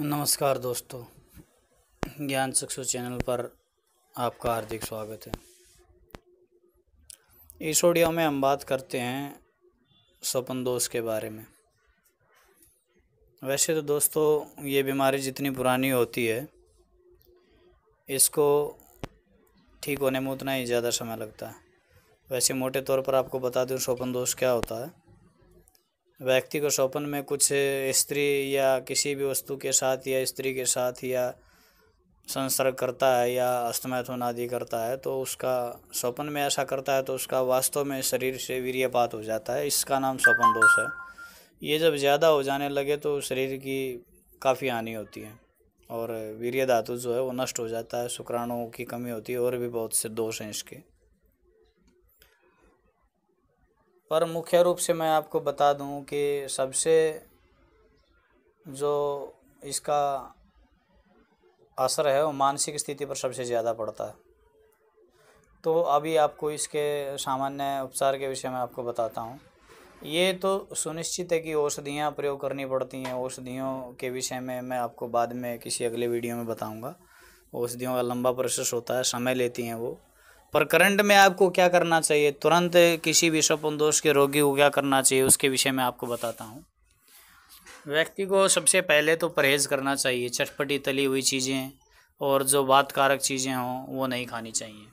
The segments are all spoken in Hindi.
नमस्कार दोस्तों ज्ञान चक्षु चैनल पर आपका हार्दिक स्वागत है इस ऑडियो में हम बात करते हैं स्वपन दोष के बारे में वैसे तो दोस्तों ये बीमारी जितनी पुरानी होती है इसको ठीक होने में उतना ही ज़्यादा समय लगता है वैसे मोटे तौर पर आपको बता दूँ स्वपन दोष क्या होता है व्यक्ति को स्वप्न में कुछ स्त्री या किसी भी वस्तु के साथ या स्त्री के साथ या संसर्ग करता है या अस्तमैथुन आदि करता है तो उसका स्वप्न में ऐसा करता है तो उसका वास्तव में शरीर से वीर्यपात हो जाता है इसका नाम स्वप्न दोष है ये जब ज़्यादा हो जाने लगे तो शरीर की काफ़ी हानि होती है और वीर्य धातु जो है वो नष्ट हो जाता है शुक्राणुओं की कमी होती है और भी बहुत से दोष हैं इसके पर मुख्य रूप से मैं आपको बता दूं कि सबसे जो इसका असर है वो मानसिक स्थिति पर सबसे ज़्यादा पड़ता है तो अभी आपको इसके सामान्य उपचार के विषय में आपको बताता हूँ ये तो सुनिश्चित है कि औषधियाँ प्रयोग करनी पड़ती हैं औषधियों के विषय में मैं आपको बाद में किसी अगले वीडियो में बताऊँगा औषधियों का लंबा प्रोसेस होता है समय लेती हैं वो पर करंट में आपको क्या करना चाहिए तुरंत किसी भी स्वपन दोष के रोगी को क्या करना चाहिए उसके विषय में आपको बताता हूँ व्यक्ति को सबसे पहले तो परहेज़ करना चाहिए चटपटी तली हुई चीज़ें और जो बात कारक चीज़ें हों वो नहीं खानी चाहिए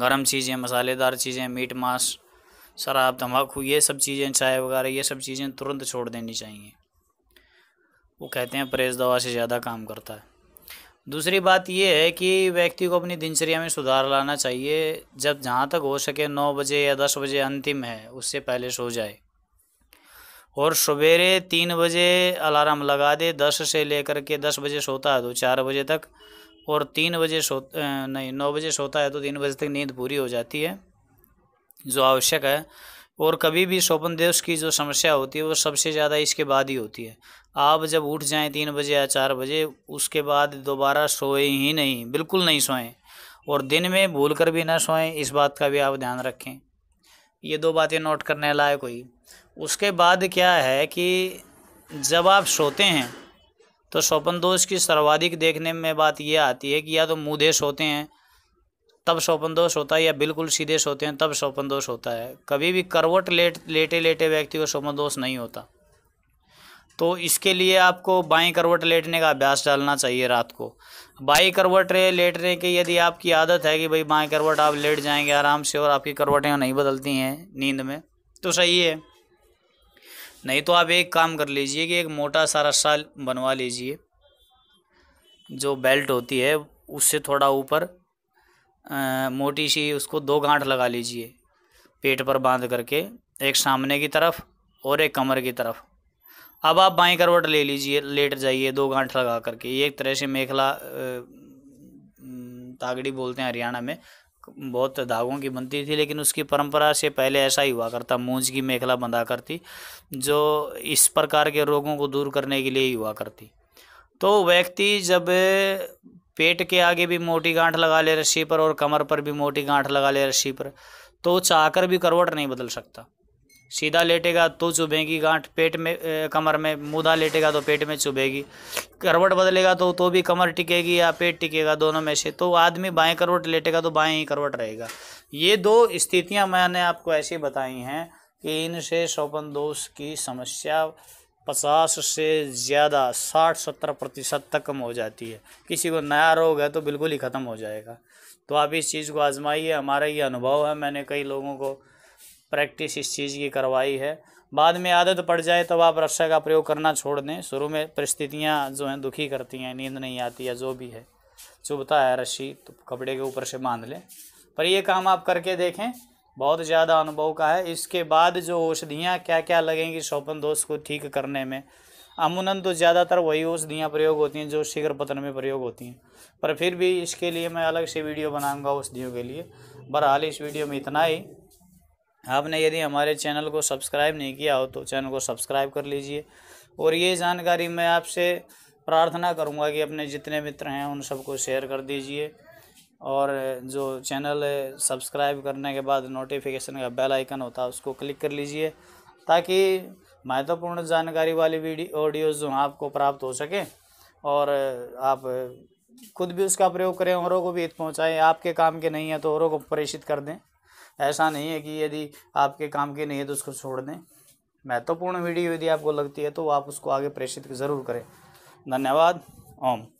गर्म चीज़ें मसालेदार चीज़ें मीट मांस शराब तम्बाकू ये सब चीज़ें चाय वगैरह ये सब चीज़ें तुरंत छोड़ देनी चाहिए वो कहते हैं परहेज़ दवा से ज़्यादा काम करता है दूसरी बात ये है कि व्यक्ति को अपनी दिनचर्या में सुधार लाना चाहिए जब जहाँ तक हो सके नौ बजे या दस बजे अंतिम है उससे पहले सो जाए और सवेरे तीन बजे अलार्म लगा दे दस से लेकर के दस बजे सोता है तो चार बजे तक और तीन बजे सो नहीं नौ बजे सोता है तो तीन बजे तक नींद पूरी हो जाती है जो आवश्यक है और कभी भी स्वपन दोष की जो समस्या होती है वो सबसे ज़्यादा इसके बाद ही होती है आप जब उठ जाएं तीन बजे या चार बजे उसके बाद दोबारा सोए ही नहीं बिल्कुल नहीं सोएं और दिन में भूल कर भी ना सोएं इस बात का भी आप ध्यान रखें ये दो बातें नोट करने लायक हुई उसके बाद क्या है कि जब आप सोते हैं तो स्वपन दोष की सर्वाधिक देखने में बात यह आती है कि या तो मुँह सोते हैं तब स्वपन दोष होता है या बिल्कुल सीधे सोते हैं तब स्वपन दोष होता है कभी भी करवट लेट लेटे लेटे व्यक्ति को स्वपन दोष नहीं होता तो इसके लिए आपको बाई करवट लेटने का अभ्यास डालना चाहिए रात को बाई करवट लेटने की यदि आपकी आदत है कि भाई बाई करवट आप लेट जाएंगे आराम से और आपकी करवटें नहीं बदलती हैं नींद में तो सही है नहीं तो आप एक काम कर लीजिए कि एक मोटा सारा रस्सा बनवा लीजिए जो बेल्ट होती है उससे थोड़ा ऊपर मोटी सी उसको दो गांठ लगा लीजिए पेट पर बांध करके एक सामने की तरफ और एक कमर की तरफ अब आप बाई करवट ले लीजिए लेट जाइए दो गांठ लगा करके ये एक तरह से मेखला तागड़ी बोलते हैं हरियाणा में बहुत धागों की बनती थी लेकिन उसकी परंपरा से पहले ऐसा ही हुआ करता मूंज की मेखला बंधा करती जो इस प्रकार के रोगों को दूर करने के लिए ही हुआ करती तो व्यक्ति जब पेट के आगे भी मोटी गांठ लगा ले रस्सी पर और कमर पर भी मोटी गांठ लगा ले रस्सी पर तो चाहकर भी करवट नहीं बदल सकता सीधा लेटेगा तो चुभेगी गांठ पेट में ए, कमर में मुदा लेटेगा तो पेट में चुभेगी करवट बदलेगा तो तो भी कमर टिकेगी या पेट टिकेगा दोनों में से तो आदमी बाएं करवट लेटेगा तो बाएं ही करवट रहेगा ये दो स्थितियां मैंने आपको ऐसी बताई हैं कि इनसे सौपन दोष की समस्या पचास से ज़्यादा साठ सत्तर प्रतिशत तक कम हो जाती है किसी को नया रोग है तो बिल्कुल ही ख़त्म हो जाएगा तो आप इस चीज़ को आजमाइए हमारा ये अनुभव है मैंने कई लोगों को प्रैक्टिस इस चीज़ की करवाई है बाद में आदत पड़ जाए तब तो आप रक्षा का प्रयोग करना छोड़ दें शुरू में परिस्थितियाँ जो हैं दुखी करती हैं नींद नहीं आती या जो भी है चुभता है रस्सी तो कपड़े के ऊपर से बांध लें पर ये काम आप करके देखें बहुत ज़्यादा अनुभव का है इसके बाद जो औषधियाँ क्या क्या लगेंगी शोपन दोष को ठीक करने में अमूनन तो ज़्यादातर वही औषधियाँ प्रयोग होती हैं जो शीघ्र पतन में प्रयोग होती हैं पर फिर भी इसके लिए मैं अलग से वीडियो बनाऊंगा औषधियों के लिए बहरहाल इस वीडियो में इतना ही आपने यदि हमारे चैनल को सब्सक्राइब नहीं किया हो तो चैनल को सब्सक्राइब कर लीजिए और ये जानकारी मैं आपसे प्रार्थना करूँगा कि अपने जितने मित्र हैं उन सबको शेयर कर दीजिए और जो चैनल है सब्सक्राइब करने के बाद नोटिफिकेशन का बेल आइकन होता है उसको क्लिक कर लीजिए ताकि महत्वपूर्ण जानकारी वाली वीडियो ऑडियोज जो आपको प्राप्त हो सके और आप खुद भी उसका प्रयोग करें औरों को भी हित पहुँचाएँ आपके काम के नहीं है तो औरों को प्रेषित कर दें ऐसा नहीं है कि यदि आपके काम के नहीं है तो उसको छोड़ दें महत्वपूर्ण वीडियो यदि आपको लगती है तो आप उसको आगे प्रेषित ज़रूर करें धन्यवाद ओम